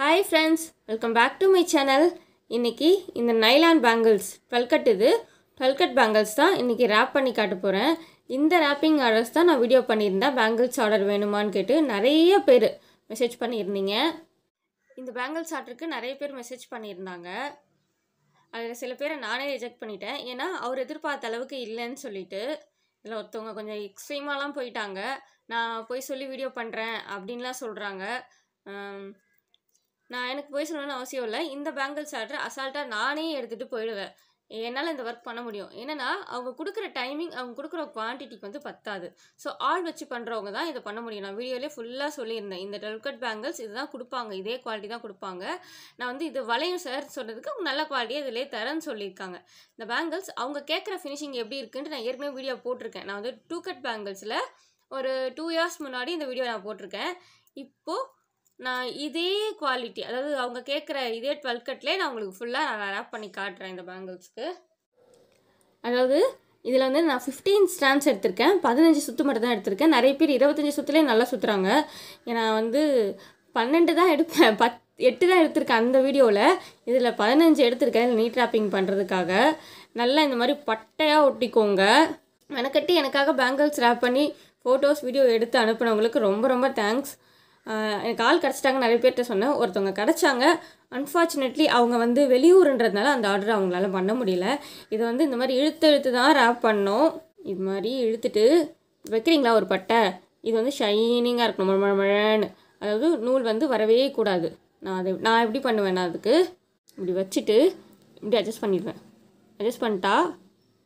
hi friends welcome back to my channel இன்றைக்கி இந்த nylon bangles டுவெல்கட் இது டுவெல்கட் பேங்கிள்ஸ் தான் இன்றைக்கி ரேப் பண்ணி காட்ட போகிறேன் இந்த ரேப்பிங் ஆர்டர்ஸ் தான் நான் வீடியோ பண்ணியிருந்தேன் பேங்கிள்ஸ் ஆர்டர் வேணுமான்னு கேட்டு நிறைய பேர் மெசேஜ் பண்ணியிருந்தீங்க இந்த பேங்கிள்ஸ் ஆர்டருக்கு நிறைய பேர் மெசேஜ் பண்ணியிருந்தாங்க அதில் சில பேரை நானே ரிஜெக்ட் பண்ணிட்டேன் ஏன்னா அவர் எதிர்பார்த்த அளவுக்கு இல்லைன்னு சொல்லிட்டு இதில் ஒருத்தவங்க கொஞ்சம் எக்ஸ்ட்ரீமாலாம் போயிட்டாங்க நான் போய் சொல்லி வீடியோ பண்ணுறேன் அப்படின்லாம் சொல்கிறாங்க நான் எனக்கு போய் சொல்லணும்னு அவசியம் இல்லை இந்த பேங்கிள்ஸ் ஆர்டர் அசால்ட்டாக நானே எடுத்துகிட்டு போயிடுவேன் என்னால் இந்த ஒர்க் பண்ண முடியும் என்னென்னா அவங்க கொடுக்குற டைமிங் அவங்க கொடுக்குற குவான்டிட்டிக்கு வந்து பத்தாது ஸோ ஆள் வச்சு பண்ணுறவங்க தான் இதை பண்ண முடியும் நான் வீடியோலேயே ஃபுல்லாக சொல்லியிருந்தேன் இந்த டெல்கட் பேங்கிள்ஸ் இதுதான் கொடுப்பாங்க இதே குவாலிட்டி தான் கொடுப்பாங்க நான் வந்து இது வளையும் சார் சொன்னதுக்கு அவங்க நல்ல குவாலிட்டியாக இதிலே தரேன்னு சொல்லியிருக்காங்க இந்த பேங்கிள்ஸ் அவங்க கேட்குற ஃபினிஷிங் எப்படி இருக்குன்ட்டு நான் ஏற்கனவே வீடியோ போட்டிருக்கேன் நான் வந்து டூ கட் பேங்கிள்ஸில் ஒரு டூ இயர்ஸ் முன்னாடி இந்த வீடியோ நான் போட்டிருக்கேன் இப்போது நான் இதே குவாலிட்டி அதாவது அவங்க கேட்குற இதே டுவெல் கட்லேயே நான் உங்களுக்கு ஃபுல்லாக நான் ரேப் பண்ணி காட்டுறேன் இந்த பேங்கிள்ஸ்க்கு அதாவது இதில் வந்து நான் ஃபிஃப்டீன் ஸ்டாம்ப்ஸ் எடுத்திருக்கேன் பதினஞ்சு சுற்று மட்டும் தான் எடுத்திருக்கேன் நிறைய பேர் இருபத்தஞ்சி சுற்றுலேயே நல்லா சுற்றுறாங்க நான் வந்து பன்னெண்டு தான் எடுப்பேன் பத் எட்டு தான் எடுத்திருக்கேன் அந்த வீடியோவில் இதில் பதினஞ்சு எடுத்திருக்கேன் இதில் நீட் ராப்பிங் பண்ணுறதுக்காக நல்லா இந்த மாதிரி பட்டையாக ஒட்டிக்கோங்க மெனக்கட்டி எனக்காக பேங்கிள்ஸ் ரேப் பண்ணி ஃபோட்டோஸ் வீடியோ எடுத்து அனுப்பினவங்களுக்கு ரொம்ப ரொம்ப தேங்க்ஸ் எனக்கு ஆள் கிடச்சிட்டாங்க நிறைய பேர்கிட்ட சொன்னேன் ஒருத்தவங்க கிடச்சாங்க அன்ஃபார்ச்சுனேட்லி அவங்க வந்து வெளியூருன்றதுனால அந்த ஆர்டர் அவங்களால பண்ண முடியல இதை வந்து இந்த மாதிரி இழுத்து இழுத்து தான் ரேப் பண்ணோம் இது மாதிரி இழுத்துட்டு வைக்கிறீங்களா ஒரு பட்டை இது வந்து ஷைனிங்காக இருக்கணும் மழமழன்னு அதாவது நூல் வந்து வரவே கூடாது நான் அது நான் எப்படி பண்ணுவேன்னா அதுக்கு இப்படி வச்சுட்டு இப்படி அட்ஜஸ்ட் பண்ணிடுவேன் அட்ஜஸ்ட் பண்ணிட்டா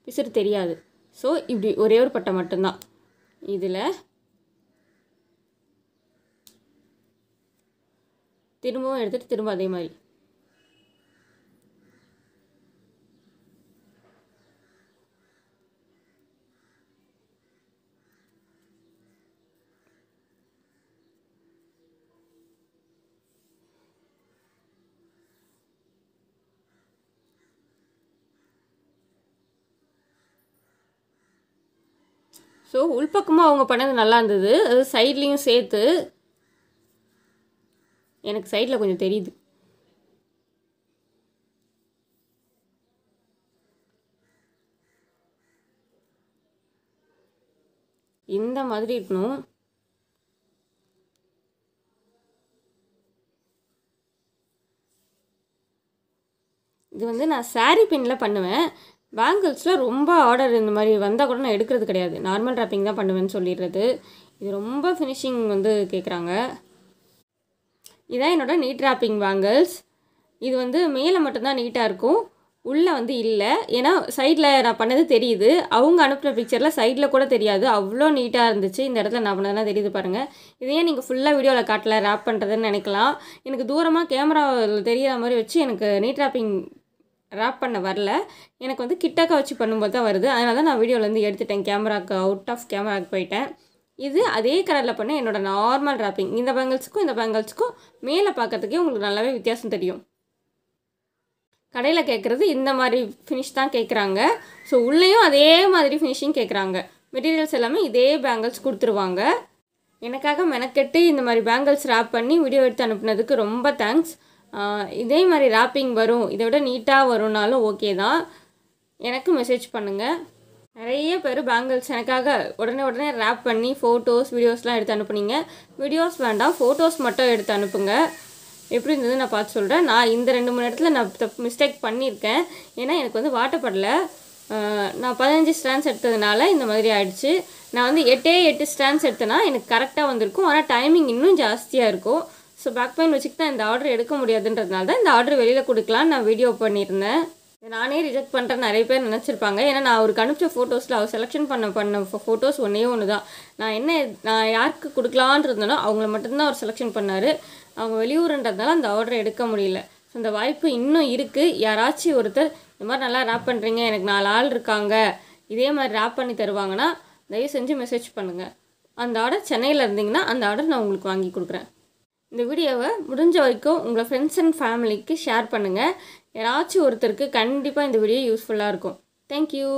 பிசுறு தெரியாது ஸோ இப்படி ஒரே ஒரு பட்டை மட்டும்தான் இதில் திரும்பவும் எடுத்துகிட்டு திரும்ப அதே மாதிரி ஸோ உள்பக்கமாக அவங்க பண்ணது நல்லா இருந்தது அது சைட்லேயும் சேர்த்து எனக்கு சைட்டில் கொஞ்சம் தெரியுது இந்த மாதிரி இருக்கணும் இது வந்து நான் சாரீ பின்ல பண்ணுவேன் பேங்கிள்ஸில் ரொம்ப ஆர்டர் இந்த மாதிரி வந்தால் கூட நான் எடுக்கிறது கிடையாது நார்மல் ட்ராப்பிங் தான் பண்ணுவேன்னு சொல்லிடுறது இது ரொம்ப ஃபினிஷிங் வந்து கேட்குறாங்க இதான் என்னோடய நீட் ராப்பிங் வாங்கல்ஸ் இது வந்து மேலே மட்டும்தான் நீட்டாக இருக்கும் உள்ளே வந்து இல்லை ஏன்னா சைடில் நான் பண்ணது தெரியுது அவங்க அனுப்புகிற பிக்சரில் சைடில் கூட தெரியாது அவ்வளோ நீட்டாக இருந்துச்சு இந்த இடத்துல நான் பண்ணதெல்லாம் தெரியுது பாருங்கள் இதையே நீங்கள் ஃபுல்லாக வீடியோவில் காட்டல ரேப் பண்ணுறதுன்னு நினைக்கலாம் எனக்கு தூரமாக கேமராவில் தெரியாத மாதிரி வச்சு எனக்கு நீட் ராப்பிங் ரேப் பண்ண வரல எனக்கு வந்து கிட்டக்க வச்சு பண்ணும்போது தான் வருது அதனால தான் நான் வீடியோவில் வந்து எடுத்துட்டேன் கேமராவுக்கு அவுட் ஆஃப் கேமராவுக்கு போயிட்டேன் இது அதே கலரில் பண்ண என்னோடய நார்மல் ராப்பிங் இந்த பேங்கிள்ஸுக்கும் இந்த பேங்கிள்ஸுக்கும் மேலே பார்க்குறதுக்கே உங்களுக்கு நல்லாவே வித்தியாசம் தெரியும் கடையில் கேட்குறது இந்த மாதிரி ஃபினிஷ் தான் கேட்குறாங்க ஸோ உள்ளேயும் அதே மாதிரி ஃபினிஷிங் கேட்குறாங்க மெட்டீரியல்ஸ் எல்லாமே இதே பேங்கிள்ஸ் கொடுத்துருவாங்க எனக்காக மெனக்கெட்டு இந்த மாதிரி பேங்கிள்ஸ் ராப் பண்ணி வீடியோ எடுத்து அனுப்புனதுக்கு ரொம்ப தேங்க்ஸ் இதே மாதிரி ராப்பிங் வரும் இதை விட நீட்டாக வரும்னாலும் ஓகே தான் எனக்கு மெசேஜ் பண்ணுங்கள் நிறைய பேர் பேங்கிள்ஸ் எனக்காக உடனே உடனே ரேப் பண்ணி ஃபோட்டோஸ் வீடியோஸ்லாம் எடுத்து அனுப்புனீங்க வீடியோஸ் வேண்டாம் ஃபோட்டோஸ் மட்டும் எடுத்து அனுப்புங்க எப்படி இருந்தது நான் பார்த்து சொல்கிறேன் நான் இந்த ரெண்டு மூணு இடத்துல நான் தப்பு மிஸ்டேக் பண்ணியிருக்கேன் ஏன்னா எனக்கு வந்து வாட்டப்படல நான் பதினஞ்சு ஸ்டாண்ட்ஸ் எடுத்ததுனால இந்த மாதிரி ஆயிடுச்சு நான் வந்து எட்டே எட்டு ஸ்டாண்ட்ஸ் எடுத்தேன்னா எனக்கு கரெக்டாக வந்திருக்கும் ஆனால் டைமிங் இன்னும் ஜாஸ்தியாக இருக்கும் ஸோ பேக் பெயின் வச்சுக்கிட்டு தான் இந்த ஆர்டர் எடுக்க முடியாதுன்றதுனால தான் இந்த ஆர்டர் வெளியில் கொடுக்கலான்னு நான் வீடியோ பண்ணியிருந்தேன் நானே ரிஜெக்ட் பண்ணுற நிறைய பேர் நினச்சிருப்பாங்க ஏன்னா நான் அவருக்கு அனுப்பிச்ச ஃபோட்டோஸில் அவர் செலெக்ஷன் பண்ண பண்ண ஃபோட்டோஸ் ஒன்றே ஒன்று தான் நான் என்ன நான் யாருக்கு கொடுக்கலான் இருந்தனோ அவங்கள மட்டும்தான் அவர் செலெக்ஷன் பண்ணார் அவங்க வெளியூருன்றதுனால அந்த ஆர்டரை எடுக்க முடியல ஸோ அந்த வாய்ப்பு இன்னும் இருக்குது யாராச்சும் ஒருத்தர் இந்த மாதிரி நல்லா ரேப் பண்ணுறீங்க எனக்கு நாலு ஆள் இருக்காங்க இதே மாதிரி ரேப் பண்ணி தருவாங்கன்னா தயவு செஞ்சு மெசேஜ் பண்ணுங்கள் அந்த ஆர்டர் சென்னையில் இருந்தீங்கன்னா அந்த ஆர்டர் நான் உங்களுக்கு வாங்கி கொடுக்குறேன் இந்த வீடியோவை முடிஞ்ச வரைக்கும் உங்களை ஃப்ரெண்ட்ஸ் அண்ட் ஃபேமிலிக்கு ஷேர் பண்ணுங்கள் யாராச்சும் ஒருத்தருக்கு கண்டிப்பாக இந்த வீடியோ யூஸ்ஃபுல்லாக இருக்கும் தேங்க்யூ